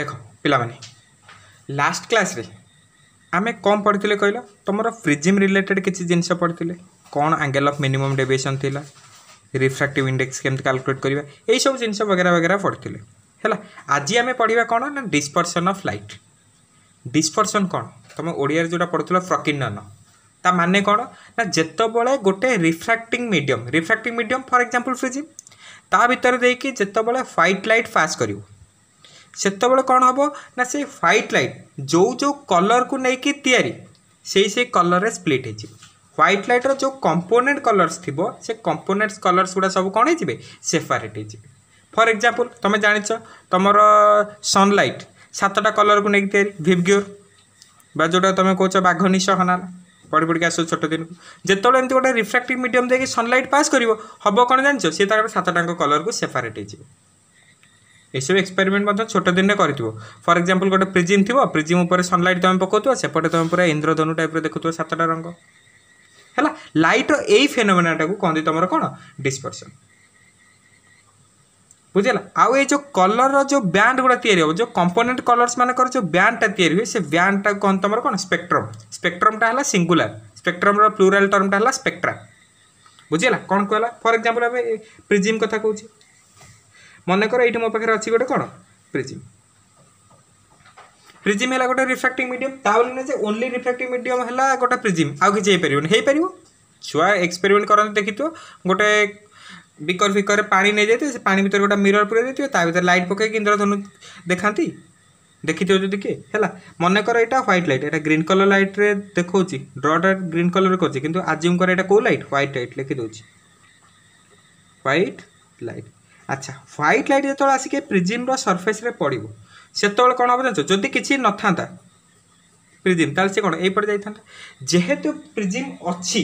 ଦେଖ ପିଲାମାନେ ଲାଷ୍ଟ କ୍ଲାସ୍ରେ ଆମେ କ'ଣ ପଢ଼ିଥିଲେ କହିଲ ତୁମର ପ୍ରିଜିମ୍ ରିଲେଟେଡ଼୍ କିଛି ଜିନିଷ ପଢ଼ିଥିଲେ କ'ଣ ଆଙ୍ଗେଲ୍ ଅଫ୍ ମିନିମମ୍ ଡେଭିଏସନ୍ ଥିଲା ରିଫ୍ରାକ୍ଟିଭ୍ ଇଣ୍ଡେକ୍ସ କେମିତି କାଲକୁଲେଟ୍ କରିବା ଏଇସବୁ ଜିନିଷ ବଗେରା ବଗେରା ପଢ଼ିଥିଲେ ହେଲା ଆଜି ଆମେ ପଢ଼ିବା କ'ଣ ନା ଡିସ୍ପର୍ସନ୍ ଅଫ୍ ଲାଇଟ୍ ଡିସ୍ପର୍ସନ୍ କ'ଣ ତୁମେ ଓଡ଼ିଆରେ ଯେଉଁଟା ପଢ଼ୁଥିଲ ପ୍ରକୀର୍ଣ୍ଣନ ତା ମାନେ କ'ଣ ନା ଯେତେବେଳେ ଗୋଟେ refracting medium refracting medium for example prism ତା ଭିତରେ ଦେଇକି ଯେତେବେଳେ ହ୍ୱାଇଟ୍ ଲାଇଟ୍ ପାସ୍ କରିବ ସେତେବେଳେ କ'ଣ ହେବ ନା ସେଇ ହ୍ୱାଇଟ୍ ଲାଇଟ୍ ଯେଉଁ ଯେଉଁ କଲର୍କୁ ନେଇକି ତିଆରି ସେଇ ସେଇ କଲର୍ରେ ସ୍ପ୍ଲିଟ୍ ହେଇଯିବ ହ୍ୱାଇଟ୍ ଲାଇଟ୍ର ଯେଉଁ କମ୍ପୋନେଣ୍ଟ କଲର୍ସ ଥିବ ସେ କମ୍ପୋନେଣ୍ଟ କଲର୍ସ ଗୁଡ଼ା ସବୁ କ'ଣ ହେଇଯିବେ ସେପାରେଟ୍ ହେଇଯିବେ ଫର୍ ଏକ୍ଜାମ୍ପଲ୍ ତୁମେ ଜାଣିଛ ତୁମର ସନ୍ଲାଇଟ୍ ସାତଟା କଲର୍କୁ ନେଇକି ତିଆରି ଭିଭଗ୍ୟୋର ବା ଯେଉଁଟା ତୁମେ କହୁଛ ବାଘ ନିଶ ହନାନା ପଢ଼ି ପଢ଼ିକି ଆସୁଛ ଛୋଟ ଦିନକୁ ଯେତେବେଳେ ଏମିତି ଗୋଟେ ରିଫ୍ରାକ୍ଟିଭ୍ ମିଡ଼ିୟମ୍ ଦେଇକି ସନ୍ଲାଇଟ୍ ପାସ୍ କରିବ ହେବ କ'ଣ ଜାଣିଛ ସେ ତା'ର ସାତଟାଙ୍କ କଲର୍କୁ ସେପାରେଟ୍ ହେଇଯିବ ଏସବୁ ଏକ୍ସପେରିମେଣ୍ଟ ମଧ୍ୟ ଛୋଟ ଦିନରେ କରିଥିବ ଫର ଏକ୍ଜାମ୍ପଲ୍ ଗୋଟେ ପ୍ରିଜିମ୍ ଥିବ ପ୍ରିଜିମ୍ ଉପରେ ସନ୍ଲାଇଟ୍ ତୁମେ ପକାଉଥିବ ସେପଟେ ତୁମେ ପୁରା ଇନ୍ଦ୍ରଧନୁ ଟାଇପ୍ର ଦେଖୁଥିବ ସାତଟା ରଙ୍ଗ ହେଲା ଲାଇଟ୍ର ଏଇ ଫେନୋମେନାଟାକୁ କହନ୍ତି ତୁମର କ'ଣ ଡିସ୍ପର୍ସନ୍ ବୁଝିଲା ଆଉ ଏଇ ଯେଉଁ କଲର୍ର ଯେଉଁ ବ୍ୟାଣ୍ଡ ଗୁଡ଼ା ତିଆରି ହେବ ଯେଉଁ କମ୍ପୋନେଣ୍ଟ କଲର୍ସ ମାନଙ୍କର ଯେଉଁ ବ୍ୟାଣ୍ଡଟା ତିଆରି ହୁଏ ସେ ବ୍ୟାଣ୍ଡଟାକୁ କ'ଣ ତୁମର କ'ଣ ସ୍ପେକ୍ଟ୍ରମ୍ ସ୍ପେକ୍ଟ୍ରମ୍ଟା ହେଲା ସିଙ୍ଗୁଲାର ସ୍ପେକ୍ଟ୍ରମ୍ର ପ୍ଲୁରାଲ୍ ଟର୍ମଟା ହେଲା ସ୍ପେକ୍ଟ୍ରା ବୁଝିଲା କ'ଣ କହିଲା ଫର ଏକ୍ଜାମ୍ପଲ୍ ଆମେ ପ୍ରିଜିମ୍ କଥା କହୁଛି মনেকর এইটি মো পাখে অছি গোটে কোণ প্রিজিম প্রিজিম হল গোটে রিফ্রাক্টিং মিডিয়াম তাহলে না যে ওনলি রিফ্রাক্টিং মিডিয়াম হল গোটে প্রিজিম আউ কিছু হইপারিবনি হইপারিব ছুয়া এক্সপেরিমেন্ট করতে দেখিথ গোটে বিকর ফিকরে পানি নিয়ে যাইতে সে পানি ভিতরে গোটা মিরর পুরাই দিতে তা ভিতরে লাইট পকাইকি ইন্দ্রধনু দেখাতে ଦେଖିଥିବ ଯଦି କିଏ ହେଲା ମନେକର ଏଇଟା ହ୍ୱାଇଟ୍ ଲାଇଟ୍ ଏଇଟା ଗ୍ରୀନ୍ କଲର୍ ଲାଇଟ୍ରେ ଦେଖାଉଛି ଡ୍ରଟା ଗ୍ରୀନ୍ କଲର୍ କରୁଛି କିନ୍ତୁ ଆଜିମଙ୍କର ଏଇଟା କେଉଁ ଲାଇଟ୍ ହ୍ୱାଇଟ୍ ଲାଇଟ୍ ଲେଖିଦେଉଛି ହ୍ୱାଇଟ୍ ଲାଇଟ୍ আচ্ছা হোয়াইট লাইট যেতবে আসিকি প্রিজিম্র সরফেসে পড়ব সেতবে কম হব জাঁচ যদি কিছু নথা প্রিজিম তাহলে সে কোণ এইপটে যাই যেহেতু প্রিজিম অছি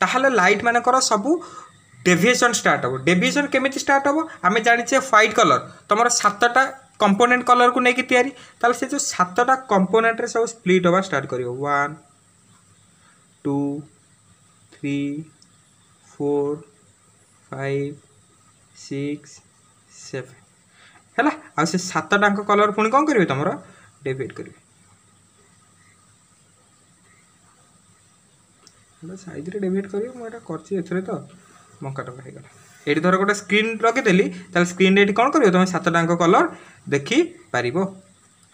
তাহলে লাইট মানকর সবু ডেভিয়েসন স্টার্ট হব ডেভিয়েসন কেমিতি স্টার্ট হব আমি জাঁচে হোয়াইট কলর তোমার সাতটা কম্পোনেন্ট কলরক নেই তৈরি তাহলে সে যে সাতটা কম্পোনেন্টরে সব স্প্লিট হওয়া স্টার্ট করব one two three four five six seven ହେଲା ଆଉ ସେ ସାତଟାଙ୍କ କଲର୍ ପୁଣି କ'ଣ କରିବେ ତୁମର ଡେବିଟ୍ କରିବେ ହେଲା ସାଇଜ୍ରେ ଡେବିଟ୍ କରିବେ ମୁଁ ଏଇଟା କରିଛି ଏଥିରେ ତ ବଙ୍କା ଟଙ୍କା ହେଇଗଲା ଏଠି ଧର ଗୋଟେ ସ୍କ୍ରିନ୍ ଲଗେଇଦେଲି ତାହେଲେ ସ୍କ୍ରିନ୍ରେ ଏଠି କ'ଣ କରିବ ତୁମେ ସାତଟାଙ୍କ କଲର୍ ଦେଖିପାରିବ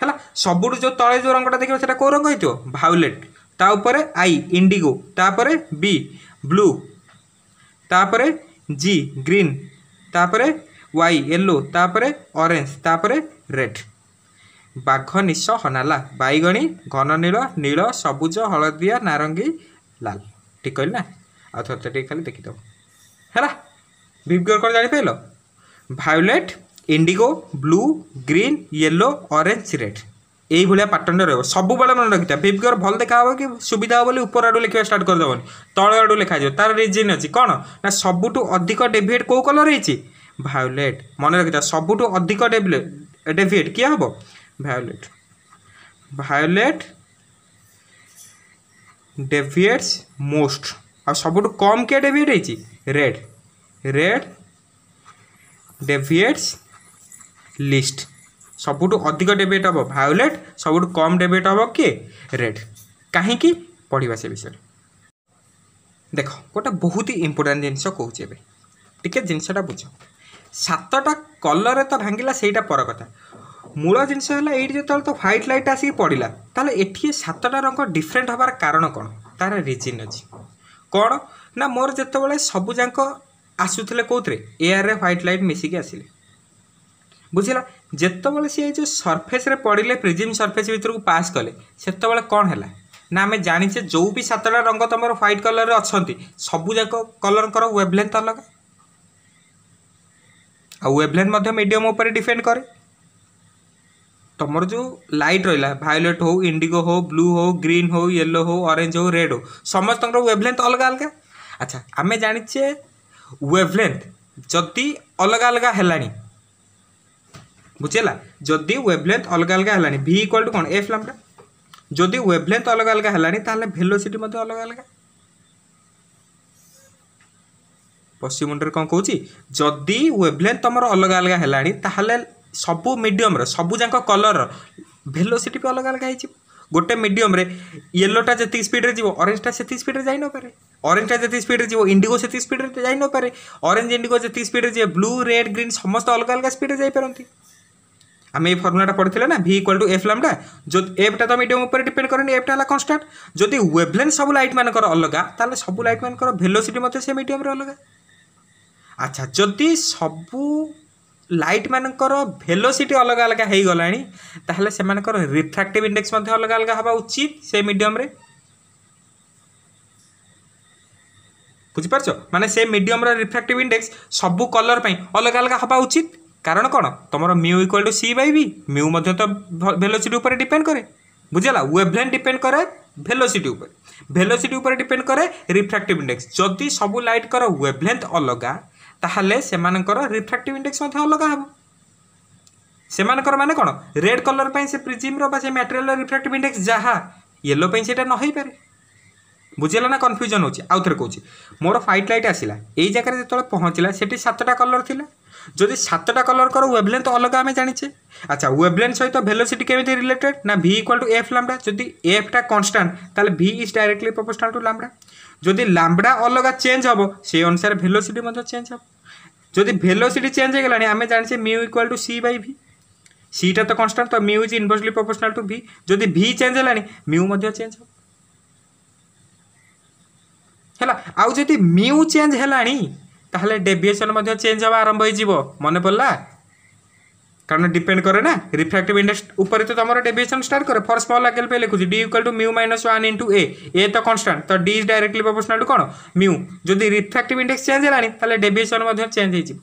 ହେଲା ସବୁଠୁ ଯେଉଁ ତଳେ ଯେଉଁ ରଙ୍ଗଟା ଦେଖିବ ସେଇଟା କେଉଁ ରଙ୍ଗ ହେଇଥିବ ଭାଉଲେଟ୍ ତା ଉପରେ ଆଇ ଇଣ୍ଡିଗୋ ତାପରେ ବି ବ୍ଲୁ ତାପରେ ଜି ଗ୍ରୀନ୍ ତାପରେ ୱାଇ ୟେଲୋ ତାପରେ ଅରେଞ୍ଜ ତାପରେ ରେଡ୍ ବାଘ ନିଶ ହନାଲା ବାଇଗଣୀ ଘନ ନୀଳ ନୀଳ ସବୁଜ ହଳଦିଆ ନାରଙ୍ଗୀ ଲାଲ ଠିକ୍ କହିଲି ନା ଆଉ ଥରେ ଥରେ ଟିକେ ଖାଲି ଦେଖିଦେବ ହେଲା ଭିବଗର କ'ଣ ଜାଣିପାରିଲ violet indigo blue green yellow orange red এইভাবে প্যাটর্নটা রয়েছে সবুলে মনে রাখিথা ফিফগর ভাল দেখা হব কি সুবিধা হব উপর আড়ু লেখা স্টার্ট করে করেদেবনি তল আড়ু লেখা যাবে তার রিজিন অছি কোণ না সবুঠু অধিক ডেভিয়েট কেউ কলর হয়েছি ভায়োলেট মনে রাখিথা সবুঠু অধিক ডেভিয়েট কি হব ভায়োলেট ভায়োলেট ডেভিয়েটস মোস্ট আর সবুঠু কম কে ডেভিয়েট হয়েছি রেড রেড ডেভিয়েটস লিস্ট ସବୁଠୁ ଅଧିକ ଡିବେଟ୍ ହେବ ଭାୟୋଲେଟ୍ ସବୁଠୁ କମ୍ ଡିବେଟ୍ ହେବ କିଏ ରେଡ଼୍ କାହିଁକି ପଢ଼ିବା ସେ ବିଷୟରେ ଦେଖ ଗୋଟେ ବହୁତ ହି ଇମ୍ପୋର୍ଟାଣ୍ଟ ଜିନିଷ କହୁଛି ଏବେ ଟିକେ ଜିନିଷଟା ବୁଝ ସାତଟା କଲର୍ରେ ତ ଭାଙ୍ଗିଲା ସେଇଟା ପର କଥା ମୂଳ ଜିନିଷ ହେଲା ଏଇଠି ଯେତେବେଳେ ତ ହ୍ୱାଇଟ୍ ଲାଇଟ୍ ଆସିକି ପଡ଼ିଲା ତାହେଲେ ଏଠି ସାତଟା ରଙ୍ଗ ଡିଫରେଣ୍ଟ ହେବାର କାରଣ କ'ଣ ତା'ର ରିଜିନ୍ ଅଛି କ'ଣ ନା ମୋର ଯେତେବେଳେ ସବୁଯାକ ଆସୁଥିଲେ କେଉଁଥିରେ ଏଆର୍ରେ ହ୍ୱାଇଟ୍ ଲାଇଟ୍ ମିଶିକି ଆସିଲେ ବୁଝିଲା ଯେତେବେଳେ ସିଏ ଯେଉଁ ସର୍ଫେସ୍ରେ ପଡ଼ିଲେ ପ୍ରିଜିମ୍ ସର୍ଫେସ୍ ଭିତରକୁ ପାସ୍ କଲେ ସେତେବେଳେ କ'ଣ ହେଲା ନା ଆମେ ଜାଣିଛେ ଯେଉଁ ବି ସାତଟା ରଙ୍ଗ ତୁମର ହ୍ୱାଇଟ୍ କଲର୍ରେ ଅଛନ୍ତି ସବୁଯାକ କଲର୍ଙ୍କର ୱେଭଲେନ୍ଥ ଅଲଗା ଆଉ ୱେଭଲେନ୍ଥ ମଧ୍ୟ ମିଡ଼ିୟମ୍ ଉପରେ ଡିପେଣ୍ଡ କରେ ତୁମର ଯେଉଁ ଲାଇଟ୍ ରହିଲା ଭାୟୋଲେଟ୍ ହଉ ଇଣ୍ଡିଗୋ ହଉ ବ୍ଲୁ ହଉ ଗ୍ରୀନ୍ ହଉ ୟେଲୋ ହଉ ଅରେଞ୍ଜ ହଉ ରେଡ୍ ହଉ ସମସ୍ତଙ୍କର ୱେଭଲେନ୍ଥ ଅଲଗା ଅଲଗା ଆଚ୍ଛା ଆମେ ଜାଣିଛେ ୱେଭଲେନ୍ଥ ଯଦି ଅଲଗା ଅଲଗା ହେଲାଣି बुझेगा जदि व्वेबलेन्थ अलग अलग है भि इक्वाल टू कौन एफ लामटा जदि व्वेबलेन्थ अलग अलग है भेलोसीटी अलग अलग पश्चिम मुंडे कौन कौन जदि व्वेबलेन्थ तुम अलग अलग है सब मीडियम जाक कलर भेलोसीटी भी अलग अलग है गोटे मीडियम येलोटा जी स्पीड में जीव अरेजा से स्पीड में जापे अरेजा जी स्पीड में जीव इंडिगो से स्पीड में जापे अरेज इंडिगो जी स्पीड में जी ब्लू रेड ग्रीन समस्त अलग अलग स्पीड में जापरती আমি এই ফর্মুলাটা পড়েছিলাম না V equal to F lambda যদি এফটা তো মিডিয়াম উপরে ডিপেন্ড করেনি এফটা হল কনস্ট্যান্ট যদি ওয়েভলেন্থ সব লাইট মানকর অলগা তাহলে সব লাইট মানকর ভেলোসিটি মধ্যে সে মিডিয়ামরে অলগা আচ্ছা যদি সবু লাইট মানকর ভেলোসিটি অলগা অলগা হয়ে গলানি তাহলে সেমানকর রিফ্রাক্টিভ ইন্ডেক্স মধ্যে অলগা অলগা হওয়া উচিত সে মিডিয়ামরে বুঝিপারছ মানে সে মিডিয়ামর রিফ্রাক্টিভ ইন্ডেক্স সবু কলর পাই অলগা অলগা হওয়া উচিত কারণ কোণ তোমার mu equal to C by V mu মধ্যে তো ভেলোসিটি উপরে ডিপেন্ড করে বুঝলা ওয়েভলেন্থ ডিপেন্ড করে ভেলোসিটি উপরে ভেলোসিটি উপরে ডিপেন্ড করে রিফ্রাক্টিভ ইন্ডেক্স যদি সবু কর ওয়েভলেন্থ অলগা তাহলে সেমানকর রিফ্রাক্টিভ ইন্ডেক্স মধ্যে অলগা হব সেমানকর মানে কোণ রেড কলর পাই সে প্রিজিমর বা সে ম্যাটেরিয়াল রিফ্রাক্টিভ ইন্ডেক্স যাহা ইয়েলো পাই সেটা নহইপারে বুঝিলা না কনফ্যুজন হচ্ছে আউথরে কোচি মোর ফাইট লাইট আসিলা এই জায়গায় যেতবে পৌঁছিলা সেটি সাতটা কলর লা যদি সাতটা কলর কর ওয়েভলেন্থ অলগা আমি জানিছে আচ্ছা ওয়েভলেন্থ সহিত ভেলোসিটি কেমিতি রিলেটেড না V equal to F lambda যদি এফটা কনস্টান্ট তাহলে V is directly proportional to lambda যদি ল্যাম্বডা অলগা চেঞ্জ হব সেই অনুসারে ভেলোসিটি মধ্যে চেঞ্জ হব যদি ভেলোসিটি চেঞ্জ হয়ে গেলানি আমি জানিছে mu equal to C by V সিটা তো কনস্টান্ট তো mu is inversely proportional to V যদি ভি চেঞ্জ হলানি মিউ মধ্যে চেঞ্জ হব ହେଲା ଆଉ ଯଦି ମ୍ୟୁ ଚେଞ୍ଜ ହେଲାଣି তাহলে ডেভিয়েসন চেঞ্জ হওয়া আরম্ভ হয়ে যাব মনে পড়লা কারণ ডিপেন্ড করে না রিফ্রাক্টিভ ইন্ডেক্স উপরে তো তোমার ডেভিয়েসন স্টার্ট করে ফর স্মল অ্যাঙ্গেল পেয়ে লিখুছি D equal to mu minus one into A A তো কনস্টান্ট তো D is directly proportional to কোণ মিউ যদি রিফ্রাক্টিভ ইন্ডেক্স চেঞ্জ হলানি তাহলে ডেভিয়েসন মধ্যে চেঞ্জ হয়েযিব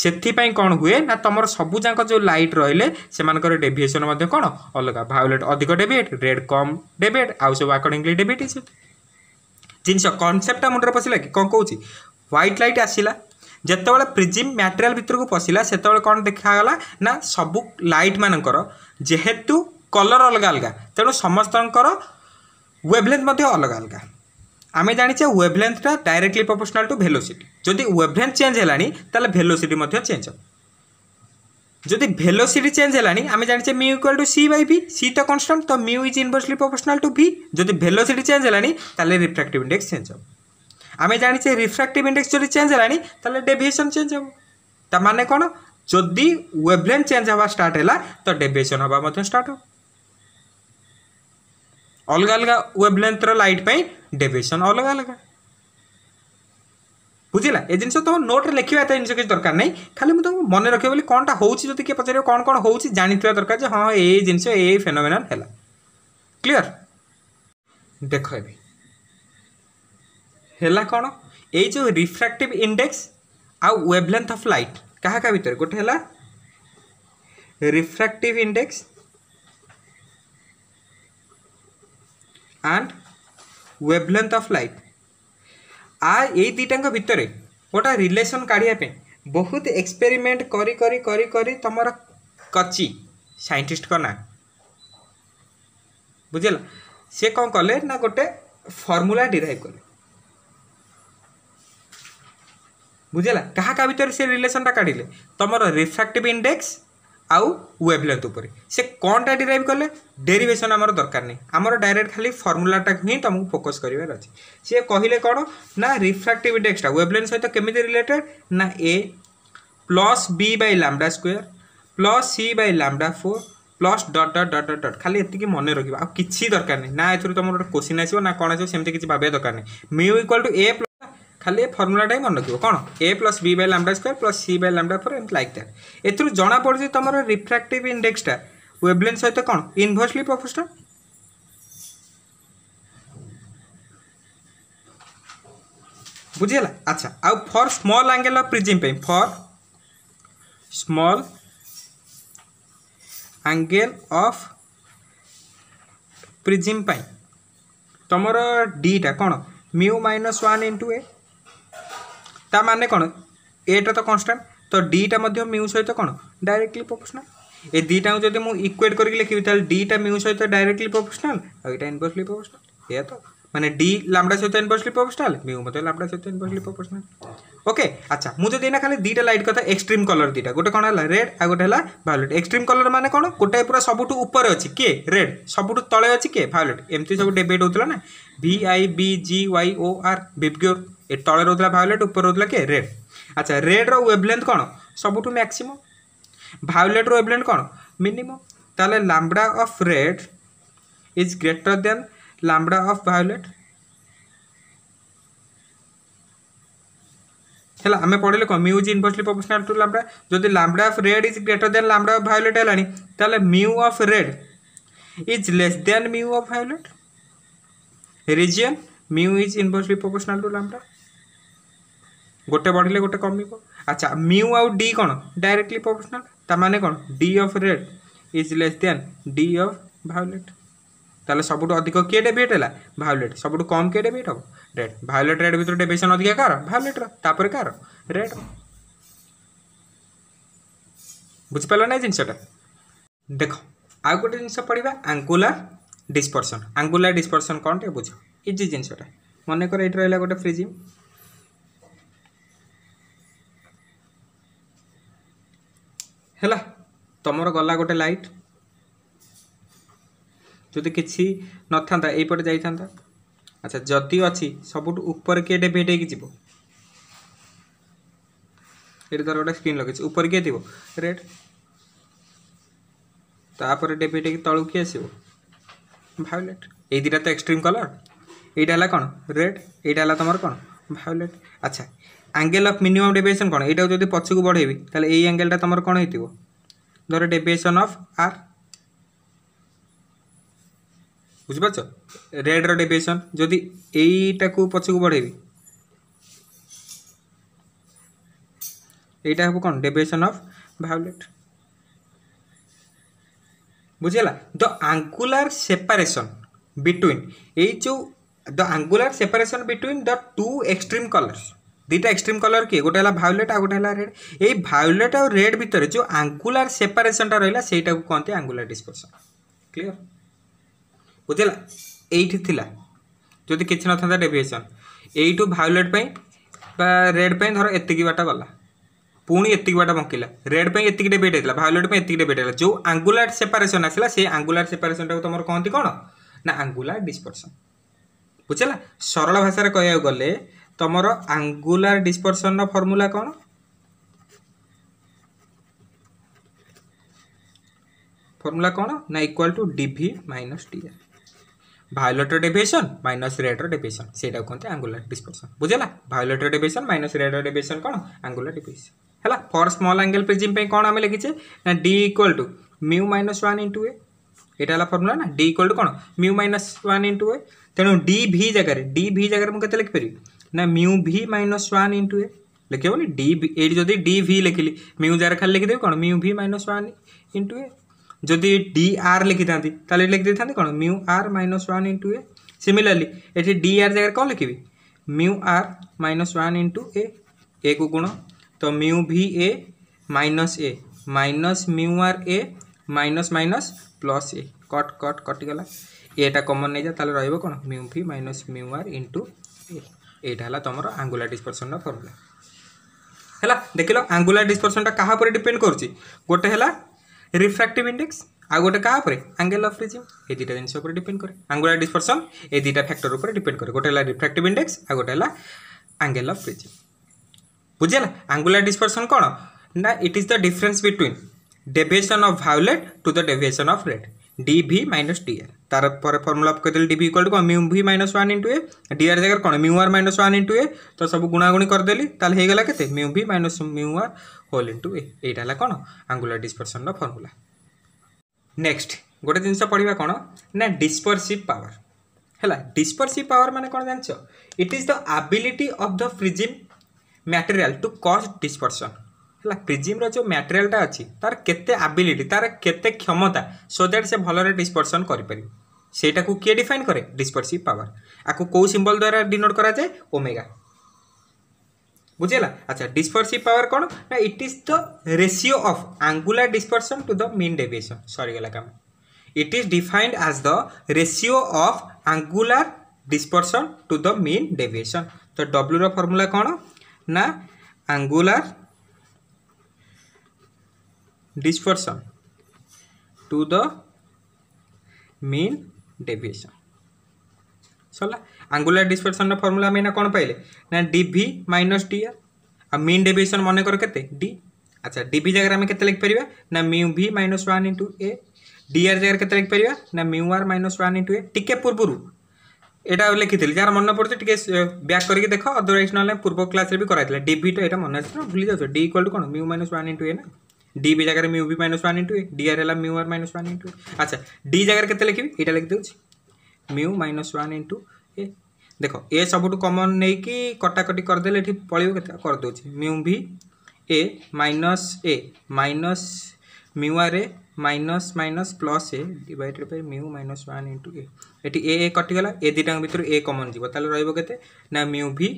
ସେଥିପାଇଁ କ'ଣ ହୁଏ ନା ତୁମର ସବୁଯାକ ଯେଉଁ যে লাইট রহলে ଡେଭିଏସନ୍ ডেভিয়েসন କ'ଣ অলগা ଭାଓଲେଟ୍ অধিক ଡେଭିଏଟ୍ রেড কম ଡେଭିଏଟ୍ আউ সব আকর্ডিংলি ଡେଭିଏଟ୍ ଏସବୁ জিনিস কনসেপ্টটা মুন্ডে পশিলা কি କ'ଣ କହୁଛି হোয়াইট লাইট আসিলা যেতবে প্রিজিম ম্যাটেরিয়াল ভিতরক পশিলা সেতবে কোণ দেখাগলা না সবু লাইট মানকর যেহেতু কলর অলগা অলগা তেমন সমস্তর ওয়েভলেন্থ মধ্যে অলগা অলগা আমি জাঁচে ওয়েভলেন্থটা ডাইরেক্টলি প্রপোর্সনাল টু ভেলোসিটি যদি ওয়েভলেন্থ চেঞ্জ হল তাহলে ভেলোসিটি মধ্যে চেঞ্জ হবে যদি ভেলোসিটি চেঞ্জ হল আমি জাঁচে mu equal to C by V C তো কনস্টান্ট তো mu is inversely proportional to V যদি ভেলোসিটি চেঞ্জ হল তাহলে রিফ্রাক্টিভ ইন্ডেক্স চেঞ্জ হবে আমি জানিছি রিফ্রাক্টিভ ইন্ডেক্স যদি চেঞ্জ হলানি তাহলে ডেভিয়েসন চেঞ্জ হব তা মানে কোণ যদি ওয়েভলেন চেঞ্জ হওয়া স্টার্ট হল তো ডেভিয়েসন হওয়া মধ্যে স্টার্ট হব অলগা অলগা ওয়েভলেন্থর লাইট পাই ডেভিয়েসন অলগা অলগা বুঝিলা এ জিনিস তোমার নোট্রে লেখা এত জিনিস কিছু দরকার নাই খালি মু তোমাকে মনে রাখবে বলে কোনটা হচ্ছে যদি কে পচারিব কোণ কোণ হচ্ছে জাঁথা দরকার যে হ্যাঁ এই জিনিস এই ফেনোমেনাল হেলা ক্লিয়ার দেখ এবার ହେଲା କ'ଣ ଏଇ ଯେଉଁ ରିଫ୍ରାକ୍ଟିଭ୍ ଇଣ୍ଡେକ୍ସ ଆଉ ୱେଭ୍ ଲେନ୍ଥ ଅଫ୍ ଲାଇଟ୍ କାହା କାହା ଭିତରେ ଗୋଟେ ହେଲା refractive index and wavelength of light ଆ ଏଇ ଦୁଇଟାଙ୍କ ଭିତରେ ଗୋଟେ ରିଲେସନ୍ କାଢ଼ିବା ପାଇଁ ବହୁତ ଏକ୍ସପେରିମେଣ୍ଟ କରି କରି କରି କରି ତୁମର କଚି ସାଇଣ୍ଟିଷ୍ଟଙ୍କ ନାଁ ବୁଝିଲ ସେ କ'ଣ କଲେ ନା ଗୋଟେ ଫର୍ମୁଲା ଡିରାଇଭ୍ କଲେ ବୁଝିଲା କାହା ଭିତରେ ସେ ରିଲେସନ୍ଟା କାଢ଼ିଲେ ତୁମର ରିଫ୍ରାକ୍ଟିଭ୍ ଇଣ୍ଡେକ୍ସ ଆଉ ୱେଭଲେନ୍ଥ ଉପରେ ସେ କ'ଣଟା ଡିରାଇଭ୍ କଲେ ଡେରିଭେସନ୍ ଆମର ଦରକାର ନାହିଁ ଆମର ଡାଇରେକ୍ଟ ଖାଲି ଫର୍ମୁଲାଟାକୁ ହିଁ ତୁମକୁ ଫୋକସ୍ କରିବାର ଅଛି ସିଏ କହିଲେ କ'ଣ ନା ରିଫ୍ରାକ୍ଟିଭ୍ ଇଣ୍ଡେକ୍ସଟା ୱେଭଲେନ୍ଥ ସହିତ କେମିତି ରିଲେଟେଡ୍ ନା A plus B by lambda square plus C by lambda four plus dot dot dot dot dot ଖାଲି ଏତିକି ମନେ ରଖିବ ଆଉ କିଛି ଦରକାର ନାହିଁ ନା ଏଥିରୁ ତୁମର ଗୋଟେ କୋଶ୍ଚିନ୍ ଆସିବ ନା କ'ଣ ଆସିବ ସେମିତି କିଛି ଭାବିବା ଦରକାର ନାହିଁ ମ୍ୟୁ ଇକ୍ୱାଲ୍ ଟୁ ଏ ଖାଲି ଏ ଫର୍ମୁଲାଟା ହିଁ ମନେ ରଖିବ କ'ଣ A plus B by lambda square plus C by lambda four ଏମିତି ଲାଇକ୍ ଦ୍ୟାଟ୍ ଏଥିରୁ ଜଣାପଡ଼ୁଛି ତୁମର ରିଫ୍ରାକ୍ଟିଭ୍ ଇଣ୍ଡେକ୍ସଟା ୱେବଲେନ୍ ସହିତ କ'ଣ ଇନଭର୍ସଲି ପ୍ରପୋର୍ସନାଲ୍ ବୁଝିଗଲା ଆଚ୍ଛା ଆଉ for small angle of prism ପାଇଁ for small angle of prism ପାଇଁ ତୁମର ଡିଟା କ'ଣ mu minus one into A তা ମାନେ କ'ଣ ଏଟା ତ କନଷ୍ଟାଣ୍ଟ ତ ଡିଟା ମଧ୍ୟ ମ୍ୟୁ ସହିତ କ'ଣ ଡାଇରେକ୍ଟଲି ପ୍ରପୋର୍ସନାଲ୍ ଏ ଦୁଇଟାକୁ ଯଦି ମୁଁ ଇକ୍ୱେଟ୍ କରିକି ଲେଖିବି ତାହେଲେ ଡିଟା ମ୍ୟୁ ସହିତ ଡାଇରେକ୍ଟଲି ପ୍ରପୋର୍ସନାଲ୍ ଆଉ ଏଇଟା ଇନଭର୍ସଲି ପ୍ରପୋର୍ସନାଲ୍ ଏଇଆ ତ মানে डी लैम्डा सहित इनवर्सली प्रोपोर्शनल म्यू मतलब लैम्डा सहित इनवर्सली प्रोपोर्शनल ओके अच्छा मु जदि ना खाली दीटा लाइट कथा एक्सट्रीम कलर दीटा गोटे कौन है रेड आ गोटे है भायोलेट एक्सट्रीम कलर मैंने कौन गोटे पूरा सबुठ ऊपर अच्छी किए रेड सबुठ तले अच्छी किए भायोलेट एमती सब डेबेट होता ना V I B G Y O R VIBGYOR ए तले रोला भायोलेट ऊपर रोला किए रेड अच्छा रेड्र वेवलेंथ कौन सबुठ मैक्सीम भायोलेट्र वेवलेंथ कौन मिनिमम ताल lambda of red is greater than lambda of violet है आम पढ़े कौन mu is inversely proportional to lambda जब lambda of red is greater than lambda of violet है mu of red is less than mu of violet reason mu is inversely proportional to lambda गोटे बढ़ले गोटे कम अच्छा mu आउ D कौन directly proportional मैंने कौन D of red is less than D of violet তাহলে সবুঠু অধিক কিয়ে ডেবিট হল ভায়োলেট সবুঠু কম কিয়ে ডেবিট হব রেড ভায়োলেট রেড ভিতরে ডেভিয়েসন অধিক কার ভায়োলেটর তাপরে কার রেড বুঝিপার না জিনিসটা দেখ আউ গোটে জিনিস পড়া আঙ্গুলার ডিসপরসন আঙ্গুলার ডিসপরসন কম টিকে বুঝ ইজি জিনিসটা মনে কর এটি রহলা গোটে ফ্রিজিম ହେଲା ତୁମର ଗଲା ଗୋଟେ ଲାଇଟ୍ ଯଦି କିଛି ନଥାନ୍ତା ଏଇପଟେ ଯାଇଥାନ୍ତା ଆଚ୍ଛା ଯଦି ଅଛି ସବୁଠୁ ଉପରେ କିଏ ଡେଭିଏଟ୍ ହେଇକି ଯିବ ଏଠି ଧର ଗୋଟେ ସ୍କ୍ରିନ୍ ଲଗେଇଛି ଉପରେ କିଏ ଥିବ ରେଡ୍ ତାପରେ ଡେଭିଏଟ୍ ହେଇକି ତଳକୁ କିଏ ଆସିବ ଭାୟୋଲେଟ୍ ଏଇ ଦୁଇଟା ତ ଏକ୍ସଟ୍ରିମ୍ କଲର୍ এইটা হল কোণ রেড এইটা হল তোমার কোণ ভায়োলেট আচ্ছা আঙ্গেল অফ মিনিমম ডেভিয়েসন কোণ এইটাও যদি পছকু বড়াইবি তাহলে এই আঙ্গেলটা তোমার কোণ হয়ে ধর ডেভিয়েসন অফ আর বুঝিপারছ রেড্র ডেভিয়েসন যদি এইটাকে পছকু বড়াইবি এইটা হব কোণ ডেভিয়েসন অফ ভায়োলেট বুঝিলা দ আঙ্গুলার সেপারেসন বিটুইন এই যে the angular separation between the two extreme colours দুইটা এক্সট্রিম কলর কি গোটে হল ভায়োলেট আর গোটে হল রেড এই ভায়োলেট আর রেড ভিতরে যে আঙ্গুলার সেপারেসনটা রহিলা সেইটাকে কহতি আঙ্গুলার ডিসপোর্সন ক্লিয়ার ବୁଝିଲା ଏଇଠି ଥିଲା ଯଦି କିଛି ନଥାନ୍ତା ଡେଭିଏସନ୍ ଏଇଠୁ ଭାଓଲେଟ୍ ପାଇଁ ବା ରେଡ଼୍ ପାଇଁ ଧର ଏତିକି ବାଟ ଗଲା ପୁଣି ଏତିକି ବାଟ ବଙ୍କିଲା ରେଡ଼୍ ପାଇଁ ଏତିକି ଡେବେଟ୍ ହେଇଥିଲା ଭାଓଲେଟ୍ ପାଇଁ ଏତିକି ଡେବେଟ୍ ହେଇଥିଲା ଯେଉଁ ଆଙ୍ଗୁଲାର ସେପାରେସନ୍ ଆସିଲା ସେଇ ଆଙ୍ଗୁଲାର ସେପାରେସନ୍ଟାକୁ ତମର କହନ୍ତି କ'ଣ ନା ଆଙ୍ଗୁଲାର ଡିସ୍ପର୍ସନ୍ ବୁଝିଲା ସରଳ ଭାଷାରେ କହିବାକୁ ଗଲେ ତମର ଆଙ୍ଗୁଲାର ଡିସ୍ପର୍ସନ୍ର ଫର୍ମୁଲା କ'ଣ ଫର୍ମୁଲା କ'ଣ ନା equal to D V minus D R ভায়োলেটর ডেভিয়েসন মাইনস রেଡ୍ର ଡେଭିଏସନ୍ ସେଇଟାକୁ କୁହନ୍ତି ଆଙ୍ଗୁଲାର ଡିସ୍ପର୍ସନ୍ ବୁଝିଲା ଭାୟୋଲେଟର ଡେଭିଏସନ୍ ମାଇନସ୍ ରେଡ୍ର ଡେଭିଏସନ୍ କ'ଣ ଆଙ୍ଗୁଲାର ଡେଭିଏସନ୍ ହେଲା ଫର୍ ସ୍ମଲ୍ ଆଙ୍ଗେଲ୍ ପ୍ରିଜିମ୍ ପାଇଁ କ'ଣ ଆମେ ଲେଖିଛେ ନା D equal to mu minus one into A ଏଇଟା ହେଲା ଫର୍ମୁଲା ନା ଡି ଇକ୍ୱାଲ୍ ଟୁ କ'ଣ mu minus one into A ତେଣୁ ଡି ଭି ଜାଗାରେ ଡି ଭି ଜାଗାରେ ମୁଁ କେତେ ଲେଖିପାରିବି ନା mu V minus one into A ଲେଖିହେବନି ଡି ଏଇଠି ଯଦି ଡି ଭି ଲେଖିଲି ମ୍ୟୁ ଜାଗାରେ ଖାଲି ଲେଖିଦେବି କ'ଣ mu V minus one into A যদি ডি আর লিখিথাନ୍ତି তাহলে লিখি ଦେଇଥାନ୍ତି କ'ଣ mu R minus one into A similarly ଏଠି ଡି ଆର୍ ଜାଗାରେ କ'ଣ ଲେଖିବି mu R minus one into A ଏକୁ ଗୁଣ ତ mu V A minus A minus mu R A minus minus plus A cut cut କଟିଗଲା ଏଟା କମନ୍ ନେଇଯାଏ ତାହେଲେ ରହିବ କ'ଣ mu V minus mu R into A ଏଇଟା ହେଲା ତୁମର ଆଙ୍ଗୁଲା ଡିସ୍ପର୍ସନ୍ର ଫର୍ମୁଲା ହେଲା ଦେଖିଲ ଆଙ୍ଗୁଲା ଡିସ୍ପର୍ସନ୍ଟା କାହା ଉପରେ ଡିପେଣ୍ଡ କରୁଛି ଗୋଟେ ହେଲା রিফ্রাক্টিভ ইন্ডেক্স ଆଉ ଗୋଟେ କାହା ଉପରେ ଆଙ୍ଗେଲ ଅଫ୍ ରିଜିମ୍ ଏ ଦୁଇଟା ଜିନିଷ ଉପରେ ଡିପେଣ୍ଡ କରେ ଆଙ୍ଗୁଲାର ଡିସ୍ପର୍ସନ୍ ଏ ଦୁଇଟା ଫ୍ୟାକ୍ଟର ଉପରେ ଡିପେଣ୍ଡ କରେ ଗୋଟେ ହେଲା ରିଫ୍ରାକ୍ଟିଭ୍ ଇଣ୍ଡେକ୍ସ ଆଉ ଗୋଟେ ହେଲା ଆଙ୍ଗେଲ ଅଫ୍ ରିଜିମ୍ ବୁଝିଲା ଆଙ୍ଗୁଲାର ଡିସ୍ପର୍ସନ୍ କ'ଣ ନା it is the difference between deviation of violet to the deviation of red D V minus D तार पर फर्मुला पकड़े D V equal to mu V minus one into A D R जगह कौन mu R minus one into A तो सब गुणागुणी करदेली ताल के mu V minus mu R whole into A यहाँ कौन आंगुला डिस्पर्सन रमुला नेक्स्ट गोटे जिन पढ़ा कौन ना डिस्पर्सिव पावर है डिस्पर्सिव पावर मैंने कौन जान it is the ability of the prism material to cast dispersion ହେଲା ପ୍ରିଜିମ୍ର ଯେଉଁ ମ୍ୟାଟେରିଆଲ୍ଟା ଅଛି ତା'ର କେତେ ଆବିଲିଟି ତା'ର କେତେ କ୍ଷମତା ସୋ ଦ୍ୟାଟ୍ ସେ ଭଲରେ ଡିସ୍ପର୍ସନ୍ କରିପାରିବ ସେଇଟାକୁ କିଏ ଡିଫାଇନ୍ କରେ ଡିସ୍ପର୍ସିଭ୍ ପାୱାର ଆକୁ କେଉଁ ସିମ୍ବଲ୍ ଦ୍ୱାରା ଡିନୋଟ୍ କରାଯାଏ ଓମେଗା ବୁଝିଲା ଆଚ୍ଛା ଡିସ୍ପର୍ସିଭ୍ ପାୱାର କ'ଣ ନା it is the ratio of angular dispersion to the mean deviation ସରିଗଲା କାମ it is defined as the ratio of angular dispersion to the mean deviation ତ ଡବ୍ଲ୍ୟୁର ଫର୍ମୁଲା କ'ଣ ନା angular dispersion to the mean deviation सरला angular dispersion formula आम कौन पाइले ना डी माइनस डी आर आ मीन डेभिएसन मन कर डी अच्छा डीभि जगह आम के लिखिपर ना mu V minus one into A D R जगह के लिखिपर ना mu R minus one into A टी पूर्व यहाँ लिखी जार मन पड़े टी ब्याक करके देख अदरवैज ना पूर्व क्लास में भी कराई डीभि तो यहाँ मन आस भूल जाऊ डी इक्वाल टू कौन mu minus one into A ना ডি বি জায়গায় mu V minus one into A D R হল mu R minus one into আচ্ছা ডি জায়গায় কেতে লিখবি এটা লিখি দেছি mu minus one into A দেখ এ সবুঠু কমন নেইকি কটাকটি করেদেলে এটি পড়ব কেতে করেদেছি mu V A minus A minus mu R A minus minus plus A divided by mu minus one into A এটি এ এ কটিগলা এ দুইটাঙ্ক ভিতর এ কমন যাব তাহলে রহব কেতে না mu V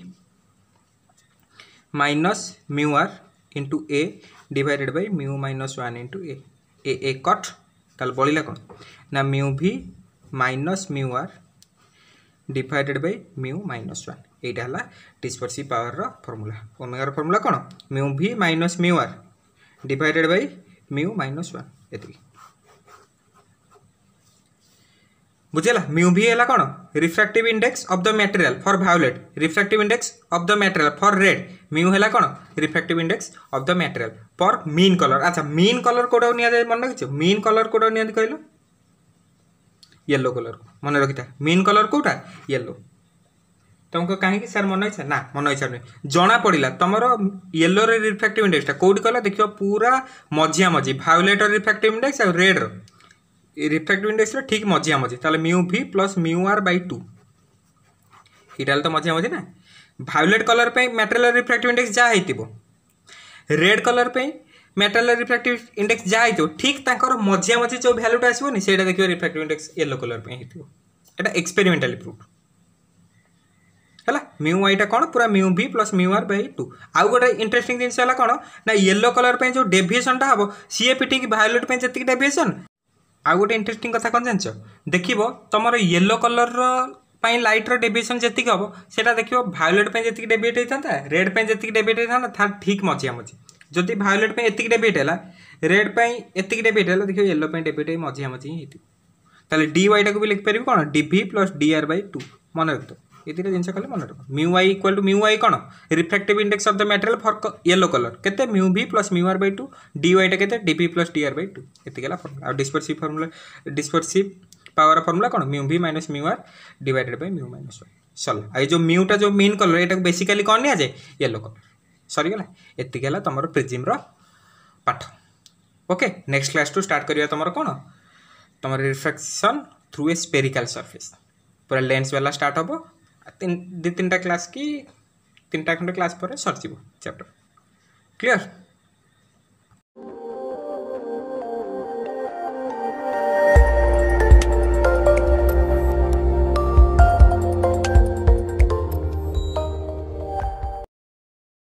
minus mu R into A divided by mu minus one into A A A cut তাহলে বলিলা কোণ না mu V minus mu R divided by mu minus one এইটা হল ডিসপর্সি পাওয়ার ফর্মুলা ওমেগার ফর্মুলা কোণ mu V minus mu R divided by mu minus one এতকি ବୁଝିଲା ମ୍ୟୁ ଭି ହେଲା କ'ଣ refractive index of the material for violet refractive index of the material for red mu ହେଲା କ'ଣ refractive index of the material for mean colour ଆଚ୍ଛା mean colour କେଉଁଟାକୁ ନିଆଯାଏ ମନେ ରଖିଛ ମିନ୍ କଲର୍ କେଉଁଟାକୁ ନିଅନ୍ତି କହିଲ ୟେଲୋ କଲର୍ ମନେ ରଖିଥା ମିନ୍ କଲର୍ କେଉଁଟା ୟେଲୋ तुमको कहीं सार मन इच्छा ना मन इच्छा नुहे जना पड़ा तुम येलो रिफ्राक्टिव इंडेक्सटा कौटी कल देख पूरा मझिया मझी भाओलेट रिफ्राक्टिव इंडेक्स आ रेड রিফ্র্যাক্টিভ ইন্ডেক্সটা ঠিক মঝিয়ামঝি তাহলে mu V plus mu R by two এটা তো মঝিয়ামঝি না ভায়োলেট কলর পাই ম্যাটেরিয়াল রিফ্র্যাক্টিভ ইন্ডেক্স যা হইতিব রেড কলর পাই ম্যাটেরিয়াল রিফ্র্যাক্টিভ ইন্ডেক্স যা হইতিব ঠিক তাঁকর মঝিয়ামঝি যে ভ্যালুটা আসবনি সেইটা দেখব রিফ্র্যাক্টিভ ইন্ডেক্স ইয়েলো কলর পাই হইতিব এটা এক্সপেরিমেন্টালি প্রুফ ହେଲା ମ୍ୟୁ ୱାଇଟା କ'ଣ ପୁରା mu V plus mu R by two ଆଉ ଗୋଟେ ଇଣ୍ଟରେଷ୍ଟିଂ ଜିନିଷ ହେଲା କ'ଣ ନା ୟେଲୋ କଲର୍ ପାଇଁ ଯେଉଁ ଡେଭିଏସନ୍ଟା ହେବ ସିଏ ବି ଠିକ୍ ଭାୟୋଲେଟ୍ ପାଇଁ ଯେତିକି ଡେଭିଏସନ୍ आउ गोटे इंटरेस्टिंग कथ कौन जान देख तुम येलो कलर पाई लाइट रेबिएसन जैक हम से देखो भायोलेट जैक डेबिट होता है रेड पर जैक डेबिएट होता है था ठीक मझिया मझी जदि भायोलेट पर डेबिट है रेड पर डेबिएट है देखिए येलो डेबिएट मझिया मझी ही तो वाइटा को भी लिखिपर कौन D plus D R by two मन रखते ये दुटा जिन कले मन रख mu Y equal to mu Y कौन reflect index of the material for yellow colour के mu V plus mu R by two D वाइटा के D plus D R by two ये formula dispersive formula dispersive power formula कौन mu V minus mu R divided by mu minus Y सल आ जो म्यूटा जो main colour ये basically कौन निजाए येलो कलर सरगला ये तुम प्रिजिम पाठ okay next class to start करवा तुम कौन तुम reflection through a spherical surface पूरा लेंस वाला स्टार्ट हम ଦି ତିନିଟା କ୍ଲାସ୍ କି ତିନିଟା ଖଣ୍ଡେ କ୍ଲାସ୍ ପରେ ସରିଯିବ ଚାପ୍ଟର କ୍ଲିଅର୍